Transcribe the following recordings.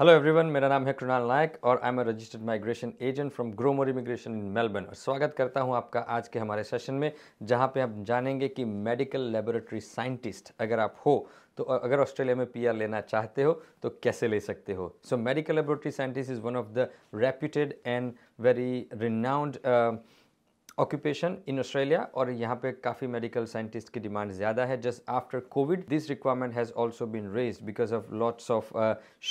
Hello everyone मेरा नाम है कृणाल नायक और I am a registered migration agent from Growmore immigration in Melbourne और स्वागत करता हूं आपका आज के हमारे सेशन में जहां पे हम जानेंगे कि मेडिकल लेबोरेटरी साइंटिस्ट अगर आप हो तो अगर ऑस्ट्रेलिया में पीआर लेना चाहते हो तो कैसे ले सकते हो so medical laboratory scientist is one of the reputed and very renowned occupation in Australia और यहाँ पे काफ़ी मेडिकल साइंटिस्ट की डिमांड ज़्यादा है just after COVID this requirement has also been raise because of lots of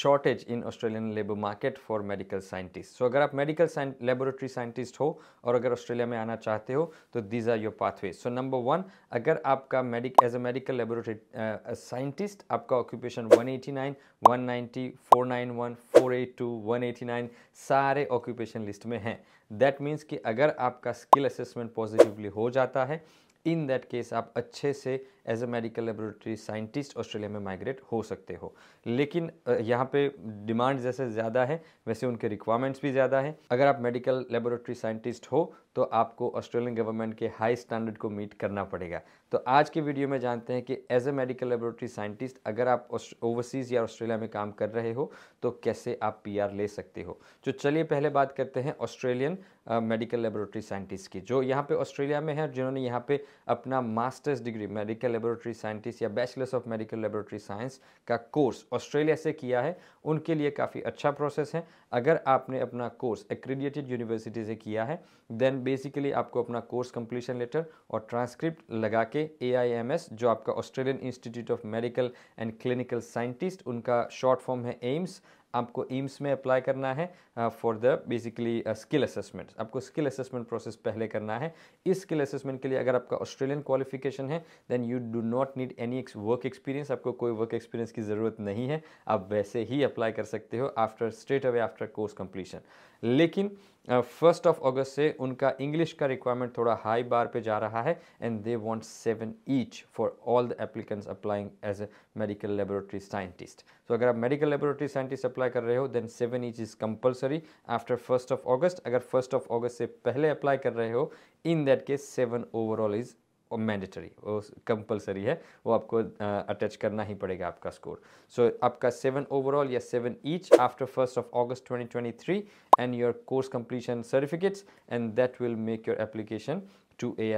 shortage in Australian labour market for medical scientist so अगर आप medical laboratory scientist हो और अगर ऑस्ट्रेलिया में आना चाहते हो तो these are your pathway so number one अगर आपका medic as a medical laboratory scientist आपका occupation one eighty nine one ninety four nine one four eight two one eighty nine सारे ऑक्यूपेशन लिस्ट में हैं दैट मीन्स कि अगर आपका skill assessment positively हो जाता है इन दैट केस आप अच्छे से as a medical laboratory scientist Australia में माइग्रेट हो सकते हो लेकिन यहाँ पे डिमांड जैसे ज़्यादा है वैसे उनके रिक्वायरमेंट्स भी ज़्यादा है अगर आप मेडिकल लेबोरेटरी साइंटिस्ट हो तो आपको ऑस्ट्रेलियन गवर्नमेंट के हाई स्टैंडर्ड को मीट करना पड़ेगा तो आज के वीडियो में जानते हैं कि as a medical laboratory scientist अगर आप ओवरसीज़ या ऑस्ट्रेलिया में काम कर रहे हो तो कैसे आप पी ले सकते हो तो चलिए पहले बात करते हैं ऑस्ट्रेलियन मेडिकल लेबोरेटरी साइंटिस्ट की जो यहाँ पे ऑस्ट्रेलिया में है जिन्होंने यहाँ पे अपना masters degree medical medical laboratory scientist या bachelors of medical laboratory science का कोर्स ऑस्ट्रेलिया से किया है उनके लिए काफ़ी अच्छा प्रोसेस है अगर आपने अपना कोर्स एक्रीडिएटेड यूनिवर्सिटी से किया है देन बेसिकली आपको अपना कोर्स कंप्लीशन लेटर और ट्रांसक्रिप्ट लगा के ए जो आपका Australian institute of medical and clinical scientist उनका शॉर्ट फॉर्म है एम्स आपको एम्स में अप्लाई करना है for the basically skill assessment आपको स्किल असेसमेंट प्रोसेस पहले करना है इस स्किल असेसमेंट के लिए अगर आपका ऑस्ट्रेलियन क्वालिफिकेशन है then you do not need any work experience आपको कोई वर्क एक्सपीरियंस की ज़रूरत नहीं है आप वैसे ही अप्लाई कर सकते हो after straight away after course completion लेकिन फर्स्ट ऑफ अगस्त से उनका इंग्लिश का रिक्वायरमेंट थोड़ा हाई बार पे जा रहा है and they want seven each for all the applicants applying as a medical laboratory scientist so अगर आप मेडिकल लेबोरेटरी साइंटिस्ट अप्लाई कर रहे हो then seven each is compulsory after first of August अगर फर्स्ट ऑफ ऑगस्ट से पहले apply कर रहे हो in that case seven overall is mandatory वो कंपलसरी है वो आपको अटैच uh, करना ही पड़ेगा आपका स्कोर सो so, आपका सेवन ओवरऑल या seven each after first of August 2023 and your course completion certificates and that will make your application to a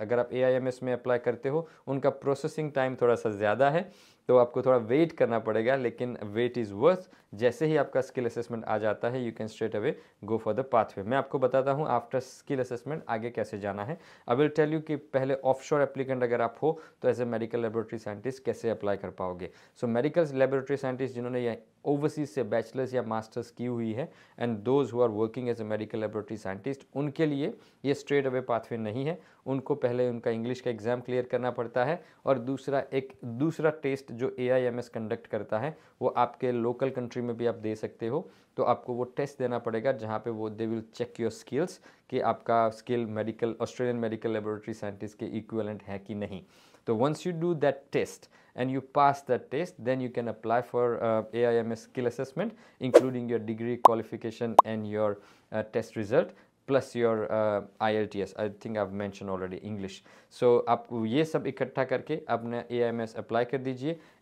अगर आप ए में अप्लाई करते हो उनका प्रोसेसिंग टाइम थोड़ा सा ज़्यादा है तो आपको थोड़ा वेट करना पड़ेगा लेकिन वेट इज़ वर्थ जैसे ही आपका स्किल असेसमेंट आ जाता है you can straight away go for the pathway मैं आपको बताता हूँ आफ्टर स्किल असेसमेंट आगे कैसे जाना है आई विल टेल यू कि पहले ऑफशोर एप्लीकेंट अगर आप हो तो as a medical laboratory scientist कैसे अप्लाई कर पाओगे सो मेडिकल लेबोरेटरी साइंटिस्ट जिन्होंने ओवरसीज से बैचलर्स या मास्टर्स की हुई है and those who are working as a medical laboratory scientist उनके लिए ये स्ट्रेट अवे पाथवे नहीं है उनको पहले उनका इंग्लिश का एग्ज़ाम क्लियर करना पड़ता है और दूसरा एक दूसरा टेस्ट जो A I M S conduct करता है वो आपके लोकल कंट्री में भी आप दे सकते हो तो आपको वो टेस्ट देना पड़ेगा जहाँ पे वो they will check your skills कि आपका skill medical Australian medical laboratory scientist के इक्वलेंट है कि नहीं So once you do that test and you pass that test, then you can apply for uh, AIMS skill assessment, including your degree qualification and your uh, test result plus your uh, ILTS. I think I've mentioned already English. So you apply AIMS apply kar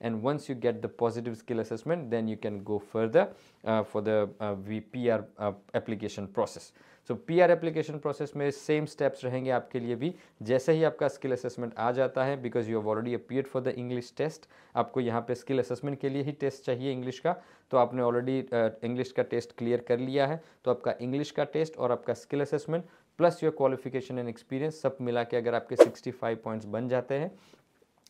and once you get the positive skill assessment, then you can go further uh, for the VPR application process. So PR application process में same steps रहेंगे आपके लिए भी जैसे ही आपका skill assessment आ जाता है because you have already appear for the English test आपको यहाँ पे स्किल असेसमेंट के लिए ही टेस्ट चाहिए इंग्लिश का तो आपने ऑलरेडी इंग्लिश uh, का टेस्ट क्लियर कर लिया है तो आपका इंग्लिश का टेस्ट और आपका skill assessment plus your qualification and experience सब मिला के अगर आपके 65 पॉइंट्स बन जाते हैं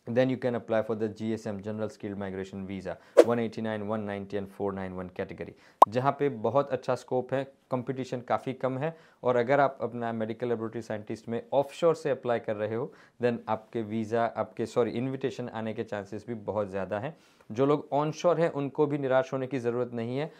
then you can apply for the GSM General Skilled Migration Visa 189, 190 and 491 category जहाँ पे बहुत अच्छा स्कोप है कंपटीशन काफ़ी कम है और अगर आप अपना मेडिकल लेबोरेटरी साइंटिस्ट में ऑफशोर से अप्लाई कर रहे हो देन आपके वीज़ा आपके सॉरी इनविटेशन आने के चांसेस भी बहुत ज़्यादा हैं जो लोग ऑनशोर हैं उनको भी निराश होने की ज़रूरत नहीं है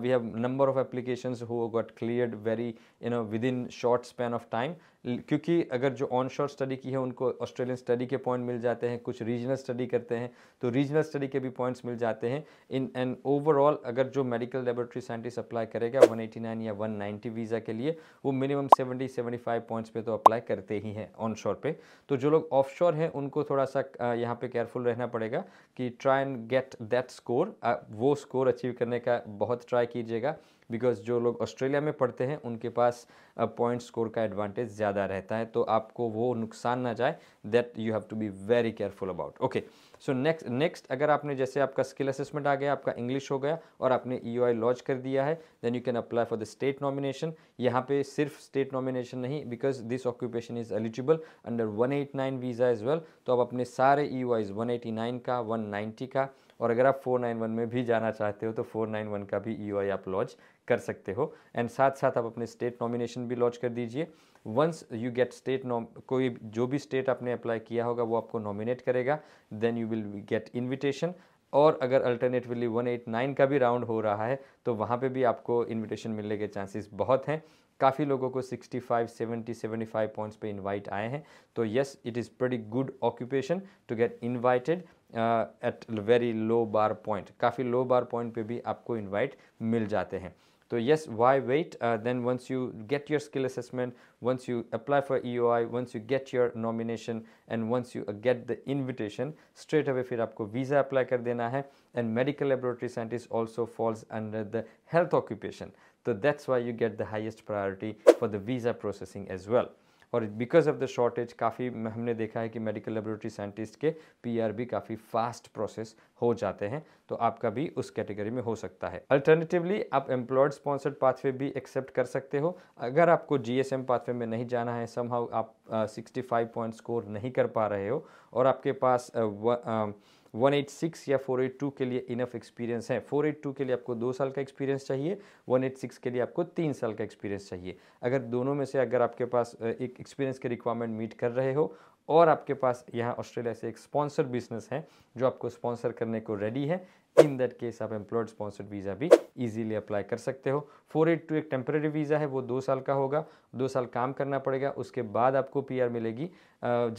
we have number of application who got clear very you know within short span of time क्योंकि अगर जो ऑन शोर स्टडी की है उनको ऑस्ट्रेलियन स्टडी के पॉइंट मिल जाते हैं कुछ रीजनल स्टडी करते हैं तो रीजनल स्टडी के भी पॉइंट्स मिल जाते हैं इन एंड ओवरऑल अगर जो मेडिकल लेबोरेटरी साइंटिस्ट अप्लाई करेगा 189 या 190 वीज़ा के लिए वो मिनिमम 70 75 पॉइंट्स पे तो अप्लाई करते ही हैं ऑन शोर तो जो लोग ऑफ हैं उनको थोड़ा सा यहाँ पर केयरफुल रहना पड़ेगा कि try and get that score वो स्कोर अचीव करने का बहुत ट्राई कीजिएगा बिकॉज जो लोग ऑस्ट्रेलिया में पढ़ते हैं उनके पास पॉइंट स्कोर का एडवांटेज ज़्यादा रहता है तो आपको वो नुकसान ना जाए that you have to be very careful about okay so next next अगर आपने जैसे आपका स्किल असेसमेंट आ गया आपका इंग्लिश हो गया और आपने ई e लॉन्च कर दिया है then you can apply for the state nomination यहाँ पे सिर्फ स्टेट नॉमिनेशन नहीं because this occupation is eligible under nine visa as well तो आप अपने सारे ई एटी नाइन का 190 का और अगर आप 491 में भी जाना चाहते हो तो 491 का भी ई e आप लॉन्च कर सकते हो एंड साथ साथ आप अपने स्टेट नॉमिनेशन भी लॉन्च कर दीजिए once you get state nom कोई जो भी स्टेट आपने अप्लाई किया होगा वो आपको नॉमिनेट करेगा then you will get invitation और अगर अल्टरनेटिवली 189 का भी राउंड हो रहा है तो वहाँ पे भी आपको इनविटेशन मिलने के चांसेस बहुत हैं काफ़ी लोगों को 65, 70, 75 पॉइंट्स पे इनवाइट आए हैं तो yes it is pretty good occupation to get invited at very low bar point काफ़ी लो बार पॉइंट पे भी आपको इनवाइट मिल जाते हैं तो yes why wait then once you get your skill assessment once you apply for E O I once you get your nomination and once you get the invitation straight away फिर आपको visa apply कर देना है and medical laboratory scientist also falls under the health occupation तो that's why you get the highest priority for the visa processing as well और because of the shortage काफ़ी हमने देखा है कि मेडिकल लेबोरेटरी साइंटिस्ट के पी भी काफ़ी फास्ट प्रोसेस हो जाते हैं तो आपका भी उस कैटेगरी में हो सकता है अल्टरनेटिवली आप एम्प्लॉयड स्पॉन्सर्ड पाथवे भी एक्सेप्ट कर सकते हो अगर आपको जीएसएम पाथवे में नहीं जाना है समहाउ आप सिक्सटी फाइव पॉइंट स्कोर नहीं कर पा रहे हो और आपके पास uh, uh, 186 या 482 के लिए इनफ एक्सपीरियंस है 482 के लिए आपको दो साल का एक्सपीरियंस चाहिए 186 के लिए आपको तीन साल का एक्सपीरियंस चाहिए अगर दोनों में से अगर आपके पास एक एक्सपीरियंस के रिक्वायरमेंट मीट कर रहे हो और आपके पास यहाँ ऑस्ट्रेलिया से एक स्पॉन्सर बिजनेस है जो आपको स्पॉन्सर करने को रेडी है इन दैट केस आप एम्प्लॉयड स्पॉन्सर्ड वीज़ा भी इजीली अप्लाई कर सकते हो फोर एट टू एक टेम्प्रेरी वीज़ा है वो दो साल का होगा दो साल काम करना पड़ेगा उसके बाद आपको पीआर मिलेगी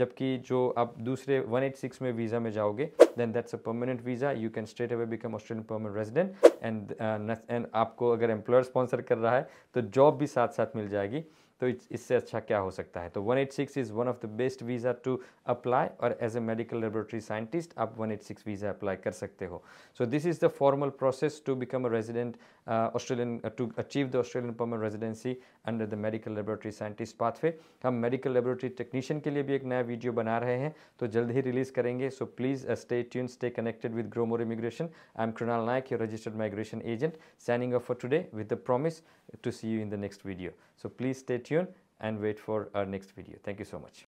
जबकि जो आप दूसरे वन एट सिक्स में वीज़ा में जाओगे then that's a permanent visa you can straight away become Australian permanent resident and and आपको अगर एम्प्लॉयर स्पॉन्सर कर रहा है तो जॉब भी साथ साथ मिल जाएगी तो इससे अच्छा क्या हो सकता है तो 186 is one of the best visa to apply और as a medical laboratory scientist आप 186 वीज़ा अप्लाई कर सकते हो so this is the formal process to become a resident Australian to achieve the Australian permanent residency under the medical laboratory scientist pathway हम medical laboratory technician के लिए भी एक नया वीडियो बना रहे हैं तो जल्द ही रिलीज़ करेंगे so please stay tune stay connected with Growmore immigration I am Krunal Nayak your registered migration agent signing off for today with the promise to see you in the next video so please stay tuned and wait for our next video. Thank you so much.